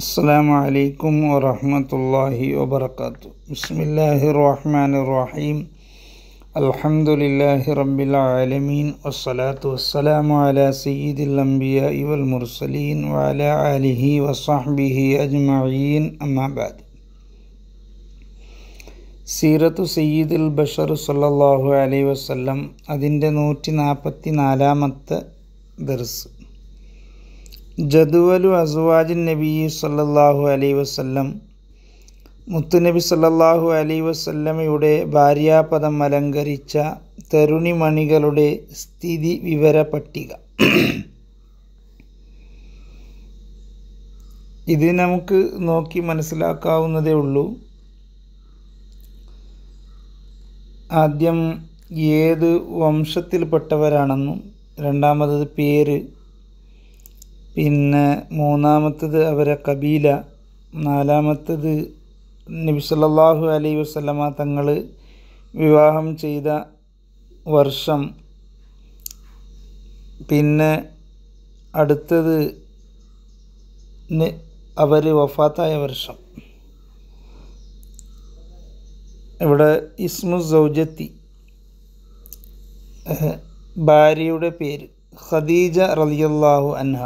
السلام عليكم ورحمة الله وبركاته بسم الله الرحمن الرحيم الحمد لله رب العالمين والصلاة والسلام على سيد الأنبياء والمرسلين وعلى آله وصحبه أجمعين أما بعد സീറത്തു സയ്യിദുൽ ബഷർ സല്ലാഹു അലൈ വസ്ലം അതിൻ്റെ നൂറ്റി നാൽപ്പത്തി നാലാമത്തെ ദർസ് ജദുവലു അസുവാജിൻ നബി സല്ലാഹു അലൈ വസ്ല്ലം മുത്തുനബി സല്ലാഹു അലൈ വസല്ലമയുടെ ഭാര്യാപദം അലങ്കരിച്ച തരുണിമണികളുടെ സ്ഥിതി വിവര പട്ടിക ഇത് നമുക്ക് നോക്കി മനസ്സിലാക്കാവുന്നതേ ഉള്ളൂ ആദ്യം ഏത് വംശത്തിൽപ്പെട്ടവരാണെന്നും രണ്ടാമത് പേര് പിന്നെ മൂന്നാമത്തത് അവരെ കബീല നാലാമത്തത് നബി സല്ലല്ലാഹു അലൈഹി വസല്ലമ തങ്ങൾ വിവാഹം ചെയ്ത വർഷം പിന്നെ അടുത്തത് അവർ വഫാത്തായ വർഷം ഇവിടെ ഇസ്മു സൗജത്തി ഭാര്യയുടെ പേര് ഖദീജ റലിയല്ലാഹു അൻഹ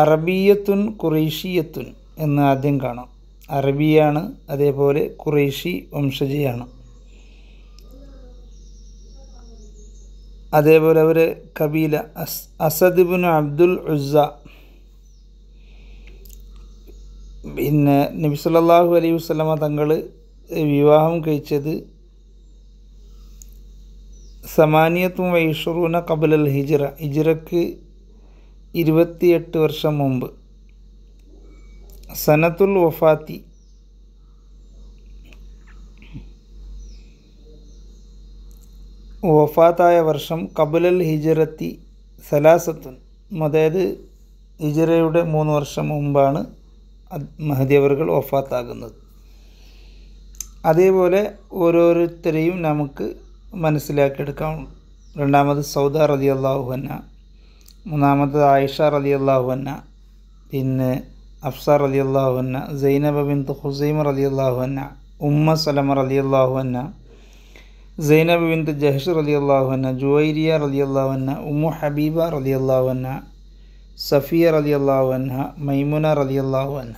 അറബിയത്തുൻ കുറേഷിയത്തുൻ എന്ന് ആദ്യം കാണാം അറബിയാണ് അതേപോലെ കുറേഷി വംശജയാണ് അതേപോലെ അവർ കബീല അസ് അസദ്ബുൻ അബ്ദുൽ ഉസ പിന്നെ നബിസല്ലാഹു അലൈഹി വസ്ലമ തങ്ങൾ വിവാഹം കഴിച്ചത് സമാനിയത്തും വൈഷറൂന കബലൽ ഹിജിറ ഹിജിറക്ക് ഇരുപത്തിയെട്ട് വർഷം മുമ്പ് സനത്തുൽ വഫാത്തി വഫാത്തായ വർഷം കബുലൽ ഹിജറത്തി സലാസത്തുൻ അതായത് ഹിജറയുടെ മൂന്ന് വർഷം മുമ്പാണ് മഹദി വഫാത്താകുന്നത് അതേപോലെ ഓരോരുത്തരെയും നമുക്ക് മനസ്സിലാക്കിയെടുക്കാം രണ്ടാമത് സൗദാ റതി അള്ളാഹുഹന്ന മൂന്നാമത്തത് ആയിഷ റലി അള്ളാഹുന്ന പിന്നെ അഫ്സർ അലി അള്ളാഹുന്ന സൈനബ ബിന്ത് ഹുസൈമ റലി അള്ളാഹുന്ന ഉമ്മ സലമ അലി അള്ളാഹുന്ന സൈനബ ബിന്ത് ജഹ്ഷ് റലി അള്ളാഹുന്ന ജുവൈരിയ റലി അള്ളാഹുന്ന ഉമ്മ ഹബീബ റലി അള്ളാഹുന്ന സഫിയ റലി അള്ളാഹുന്ന മൈമുന റലി അള്ളാഹുന്ന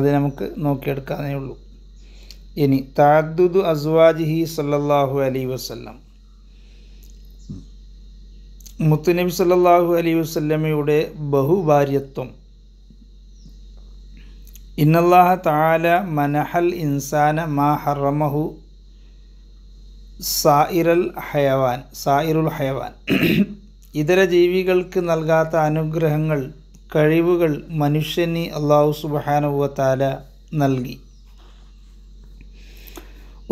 അത് നമുക്ക് നോക്കിയെടുക്കാനേ ഉള്ളൂ ഇനി അസ്വാജ് അസ്വാജിഹി സല്ലാഹു അലി വസ്ല്ലാം മുത്തുനബി സല്ലാഹു അലൈ വസ്ലമയുടെ ബഹുഭാര്യത്വം ഇന്നല്ലാഹ താല മനഹൽ ഇൻസാന മാ ഹറമഹു സായിറൽ ഹയവാൻ സായിറുൽ ഹയവാൻ ഇതര ജീവികൾക്ക് നൽകാത്ത അനുഗ്രഹങ്ങൾ കഴിവുകൾ മനുഷ്യന് അള്ളാഹു സുബാനുവ താല നൽകി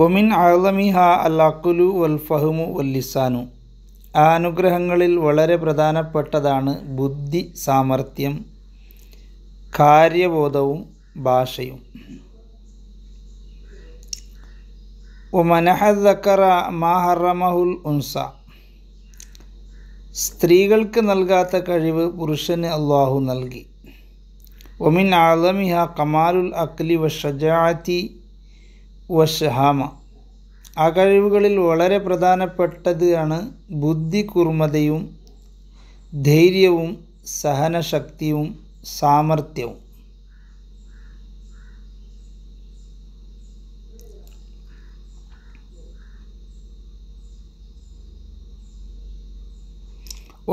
ഒമിൻ അഹ്ലമിഹ അൽ അക്കുലു വൽ ഫഹ്മു വൽ ലിസാനു അനുഗ്രഹങ്ങളിൽ വളരെ പ്രധാനപ്പെട്ടതാണ് ബുദ്ധി സാമർഥ്യം കാര്യബോധവും ഭാഷയും ഒമനഹക്കറ മാഹറമഹുൽ ഉൻസ സ്ത്രീകൾക്ക് നൽകാത്ത കഴിവ് പുരുഷന് അള്ളാഹു നൽകി ഒമിൻ ആലമിഹ കമാലുൽ അക്ലി വഷജാത്തി വഷഹാമ അകഴിവുകളിൽ വളരെ പ്രധാനപ്പെട്ടത് ആണ് ബുദ്ധികുർമതയും ധൈര്യവും സഹനശക്തിയും സാമർഥ്യവും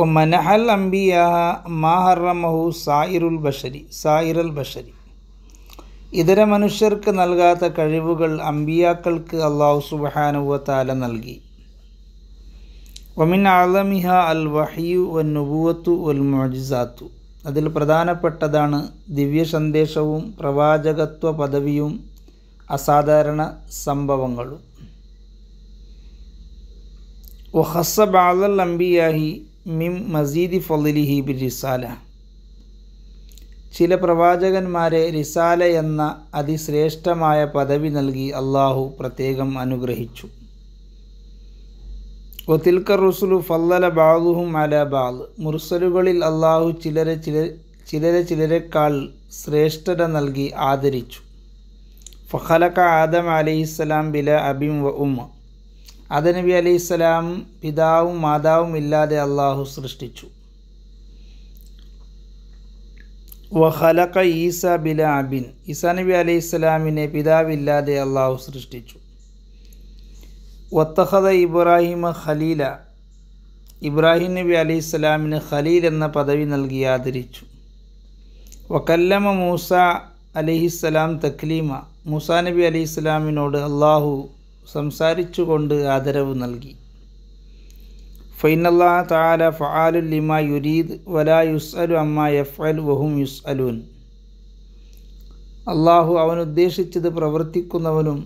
ഒ മനഹൽ അംബിയാഹ മാ ഹറമഹു സായിറുൽ ബഷരി സായിറുൽ ബഷരി ഇതര മനുഷ്യർക്ക് നൽകാത്ത കഴിവുകൾ അമ്പിയാക്കൾക്ക് അള്ളാഹു സുബഹാനുവത്താല നൽകി വമിൻ ആലമിഹ അൽ വഹിയു വൻ നുബുവത്തു വൽ മൊജിസാത്തു അതിൽ പ്രധാനപ്പെട്ടതാണ് ദിവ്യ സന്ദേശവും പ്രവാചകത്വ പദവിയും അസാധാരണ സംഭവങ്ങളും ഒഹസ ബാദൽ അമ്പിയാഹി മിം മസീദി ഫലിഹി ബിരിസാല ചില പ്രവാചകന്മാരെ റിസാല എന്ന അതിശ്രേഷ്ഠമായ പദവി നൽകി അള്ളാഹു പ്രത്യേകം അനുഗ്രഹിച്ചു ഒത്തിൽക്കർ റുസുലു ഫല്ലല ബാഗുഹും അല ബാഗ് മുർസലുകളിൽ അള്ളാഹു ചിലരെ ചില ചിലരെ ചിലരെക്കാൾ ശ്രേഷ്ഠത നൽകി ആദരിച്ചു ഫഹലക്ക ആദം അലൈഹിസ്സലാം ബില അബിം വ ഉമ്മ ആദനബി അലൈഹിസ്സലാം പിതാവും മാതാവും ഇല്ലാതെ അള്ളാഹു സൃഷ്ടിച്ചു വഹലക്ക ഈസ ബിലാബിൻ ഈസാ നബി അലൈഹി ഇസ്ലാമിനെ പിതാവില്ലാതെ അള്ളാഹു സൃഷ്ടിച്ചു വത്തഹദ ഇബ്രാഹിമ ഖലീല ഇബ്രാഹിം നബി അലി ഇസ്ലാമിന് ഖലീൽ എന്ന പദവി നൽകി ആദരിച്ചു വക്കല്ലമ മൂസ അലിഹിസ്സലാം തക്ലീമ മൂസാ നബി അലി ഇസ്ലാമിനോട് അള്ളാഹു സംസാരിച്ചുകൊണ്ട് ആദരവ് നൽകി ഫൈനല്ലാ താല ഫാലു ലിമ യുരീദ് വലാ യുസ്അലു അമ്മ അൽ വഹും യുസ്അലൂൻ അള്ളാഹു അവൻ പ്രവർത്തിക്കുന്നവനും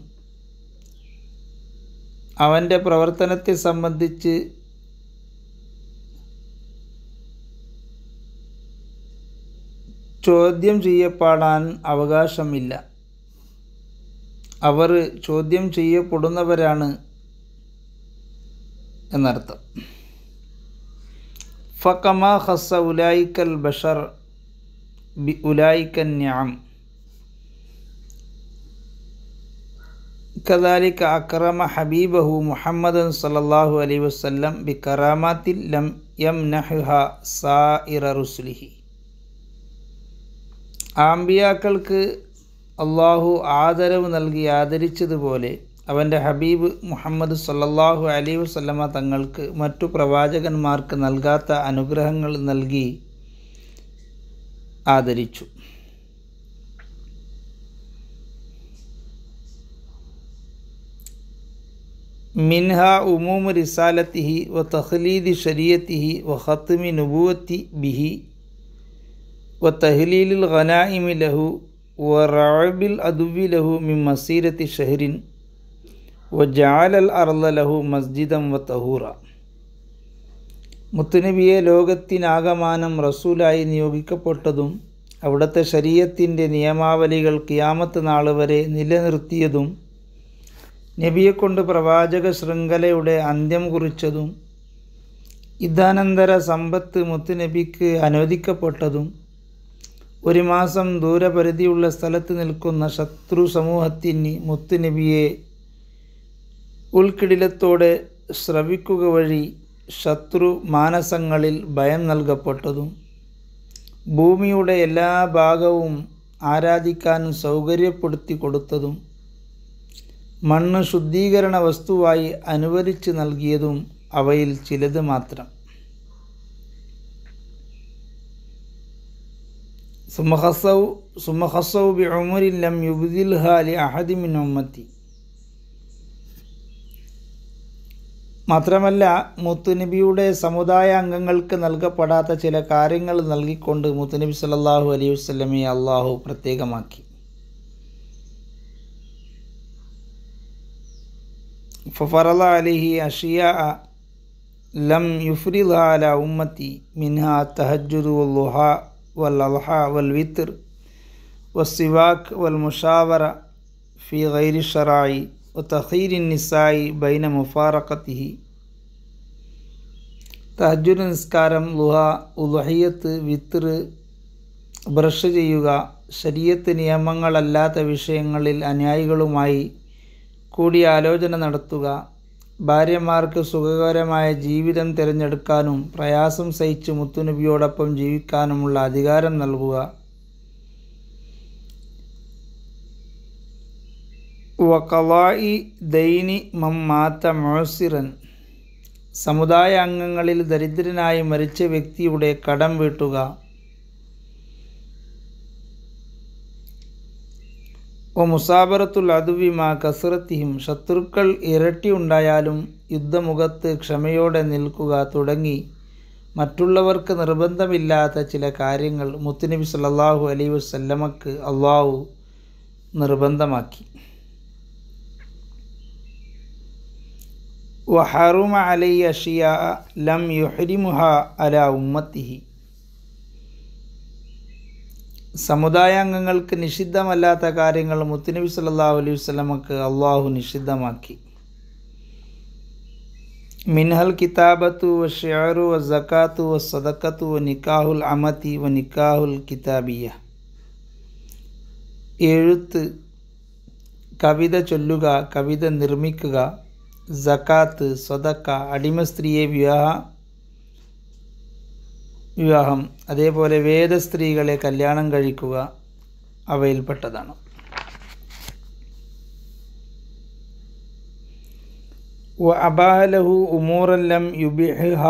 അവൻ്റെ പ്രവർത്തനത്തെ സംബന്ധിച്ച് ചോദ്യം ചെയ്യപ്പെടാൻ അവകാശമില്ല അവർ ചോദ്യം ചെയ്യപ്പെടുന്നവരാണ് എന്നർത്ഥം ഫക്കമ ഹസ ഉലായിക്കൽ ബഷർ ബി ഉലായിക്കൻ ഞാം كذلك أكرم حبيبه محمد صلى الله عليه وسلم بكرامات لم يمنحها سائر رسله ആംബിയാക്കൾക്ക് അള്ളാഹു ആദരവ് നൽകി ആദരിച്ചതുപോലെ അവൻ്റെ ഹബീബ് മുഹമ്മദ് സല്ലല്ലാഹു അലി വസല്ലമ തങ്ങൾക്ക് മറ്റു പ്രവാചകന്മാർക്ക് നൽകാത്ത അനുഗ്രഹങ്ങൾ നൽകി ആദരിച്ചു മിൻഹ ഉമൂമ് റിസാലത്തിഹി വ തഹ്ലീദ് ഷരിയത്തിഹി വ ഹത്തുമി നുബുവത്തി ബിഹി വ തഹ്ലീലിൽ ഖനായിമി ലഹു വ റാബിൽ അദുവി ലഹു മിൻ മസീരത്തി ഷഹരിൻ ജാലൽ അർലഹു മസ്ജിദം വ തഹൂറ മുത്തുനബിയെ ലോകത്തിനാകമാനം റസൂലായി നിയോഗിക്കപ്പെട്ടതും അവിടുത്തെ ശരീരത്തിൻ്റെ നിയമാവലികൾ കിയാമത്ത് നാൾ വരെ നിലനിർത്തിയതും നബിയെക്കൊണ്ട് പ്രവാചക ശൃംഖലയുടെ അന്ത്യം കുറിച്ചതും യുദ്ധാനന്തര സമ്പത്ത് മുത്തുനബിക്ക് അനുവദിക്കപ്പെട്ടതും ഒരു മാസം ദൂരപരിധിയുള്ള സ്ഥലത്ത് നിൽക്കുന്ന ശത്രു സമൂഹത്തിന് മുത്തുനബിയെ ഉൾക്കിടിലത്തോടെ ശ്രവിക്കുക വഴി ശത്രു മാനസങ്ങളിൽ ഭയം നൽകപ്പെട്ടതും ഭൂമിയുടെ എല്ലാ ഭാഗവും ആരാധിക്കാനും സൗകര്യപ്പെടുത്തി കൊടുത്തതും മണ്ണ് ശുദ്ധീകരണ വസ്തുവായി അനുവദിച്ച് നൽകിയതും അവയിൽ ചിലത് മാത്രം സുമഹസൗ സുമഹസൗ ബി ഉമരില്ലം യുബിദിൽ ഹാലി അഹദിമിൻ ഉമ്മത്തി മാത്രമല്ല മുത്തുനബിയുടെ സമുദായ അംഗങ്ങൾക്ക് നൽകപ്പെടാത്ത ചില കാര്യങ്ങൾ നൽകിക്കൊണ്ട് മുത്തുനബി സല്ലാഹു അലൈഹി വസ്ലമയെ അള്ളാഹു പ്രത്യേകമാക്കി ഫറല അലിഹി അഷിയ ലം യുഫ്രി ലാല ഉമ്മത്തി മിൻഹ തഹജുദ് വല്ലുഹ വൽ അൽഹ വൽ വിത്തർ വസിവാഖ് വൽ മുഷാവറ ഫി ഗൈരി ഷറായി وتخير النساء بين مفارقته തഹജുദ് നിസ്കാരം ലുഹ ഉദുഹയ്യത്ത് വിത്തർ ബ്രഷ് ചെയ്യുക ശരീരത്ത് നിയമങ്ങളല്ലാത്ത വിഷയങ്ങളിൽ അനുയായികളുമായി കൂടിയാലോചന നടത്തുക ഭാര്യമാർക്ക് സുഖകരമായ ജീവിതം തിരഞ്ഞെടുക്കാനും പ്രയാസം സഹിച്ച് മുത്തുനബിയോടൊപ്പം ജീവിക്കാനുമുള്ള അധികാരം നൽകുക വക്കവായി ദൈനി മമ്മാത്ത മോസിറൻ സമുദായ അംഗങ്ങളിൽ ദരിദ്രനായി മരിച്ച വ്യക്തിയുടെ കടം വീട്ടുക ഓ മുസാബറത്തുൽ അതുവിമാ കസറത്തിയും ശത്രുക്കൾ ഉണ്ടായാലും യുദ്ധമുഖത്ത് ക്ഷമയോടെ നിൽക്കുക തുടങ്ങി മറ്റുള്ളവർക്ക് നിർബന്ധമില്ലാത്ത ചില കാര്യങ്ങൾ മുത്തുനബി സല്ലാഹു അലൈ വസ്ല്ലമക്ക് അള്ളാഹു നിർബന്ധമാക്കി വഹറുമ അലൈ അഷിയ ലം യുഹരിമുഹ അല ഉമ്മത്തിഹി സമുദായാംഗങ്ങൾക്ക് നിഷിദ്ധമല്ലാത്ത കാര്യങ്ങൾ മുത്തുനബി സല്ലാ അലൈഹി വസ്ലമക്ക് അള്ളാഹു നിഷിദ്ധമാക്കി മിൻഹൽ കിതാബത്തു വ ഷിയറു വ ജക്കാത്തു വ സദക്കത്തു വ നിക്കാഹുൽ അമത്തി വ നിക്കാഹുൽ കിതാബിയ എഴുത്ത് കവിത ചൊല്ലുക കവിത നിർമ്മിക്കുക സക്കാത്ത് സ്വതക്ക അടിമ സ്ത്രീയെ വിവാഹ വിവാഹം അതേപോലെ വേദസ്ത്രീകളെ കല്യാണം കഴിക്കുക അവയിൽപ്പെട്ടതാണ് വ അബാലഹു ഉമൂറല്ലം യുബിഹ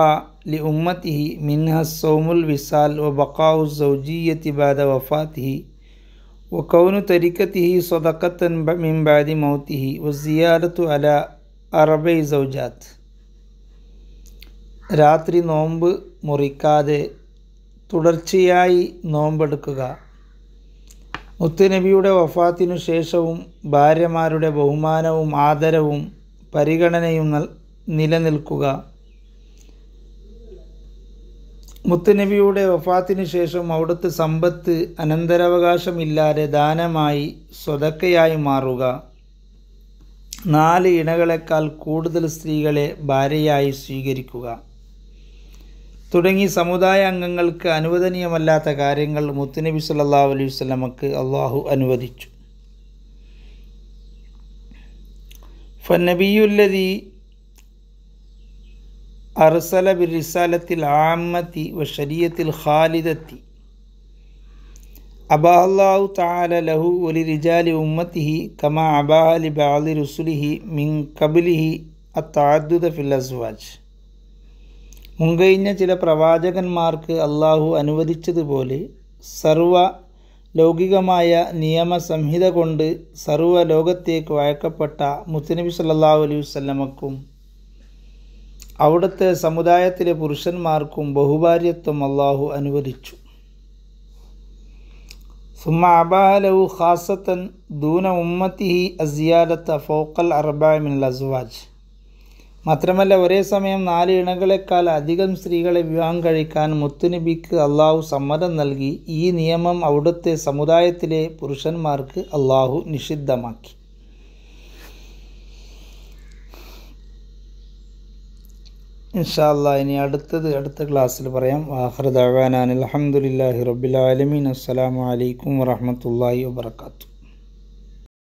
ലി ഉമ്മത്തിഹി മിൻഹ സൗമുൽ വിസാൽ വ ബക്കാവു സൗജീയത്തി ബാദ വഫാത്തിഹി وكون تركته صدقة من بعد موته والزيادة അല അറബൈ സൗജാത്ത് രാത്രി നോമ്പ് മുറിക്കാതെ തുടർച്ചയായി നോമ്പെടുക്കുക മുത്തുനബിയുടെ വഫാത്തിനു ശേഷവും ഭാര്യമാരുടെ ബഹുമാനവും ആദരവും പരിഗണനയും നിലനിൽക്കുക മുത്തുനബിയുടെ വഫാത്തിനു ശേഷം അവിടുത്തെ സമ്പത്ത് അനന്തരാവകാശമില്ലാതെ ദാനമായി സ്വതക്കയായി മാറുക നാല് ഇണകളെക്കാൾ കൂടുതൽ സ്ത്രീകളെ ഭാര്യയായി സ്വീകരിക്കുക തുടങ്ങി സമുദായ അംഗങ്ങൾക്ക് അനുവദനീയമല്ലാത്ത കാര്യങ്ങൾ മുത്തുനബി സല്ലാ അലൈഹി സ്വലമക്ക് അള്ളാഹു അനുവദിച്ചു ഫന്നബിയുല്ലതി അർസല ബിറിസാലത്തിൽ ആമത്തി വ ശരീരത്തിൽ ഖാലിദത്തി അബാഹു അള്ളാഹു താല ലഹു ഒലി റിജാലി ഉമ്മത്തിഹി കമ അബാലി ബാലി റുസുലിഹി മിൻ കബിലിഹി അത്താദ്ദുദ ഫിലസ്വാജ് മുൻകഴിഞ്ഞ ചില പ്രവാചകന്മാർക്ക് അള്ളാഹു അനുവദിച്ചതുപോലെ സർവ ലൗകികമായ നിയമസംഹിത കൊണ്ട് സർവ ലോകത്തേക്ക് അയക്കപ്പെട്ട മുസ്ലിബി സല്ലാഹു അലൈഹി വല്ലമക്കും അവിടുത്തെ സമുദായത്തിലെ പുരുഷന്മാർക്കും ബഹുഭാര്യത്വം അള്ളാഹു അനുവദിച്ചു ثم عباله خاصة دون أمته الزيادة فوق الأربع من الأزواج മാത്രമല്ല ഒരേ സമയം നാല് ഇണകളെക്കാൾ അധികം സ്ത്രീകളെ വിവാഹം കഴിക്കാൻ മുത്തുനബിക്ക് അള്ളാഹു സമ്മതം നൽകി ഈ നിയമം അവിടുത്തെ സമുദായത്തിലെ പുരുഷന്മാർക്ക് അള്ളാഹു നിഷിദ്ധമാക്കി ഇൻഷാല്ലാ ഇനി അടുത്തത് അടുത്ത ക്ലാസ്സിൽ പറയാം ആഹ്റദാൻ അലഹമുല്ലാഹി റബ്ബിലാലമീൻ അസ്സലാമലൈക്കും വറഹമത്തല്ലാഹി വാത്തു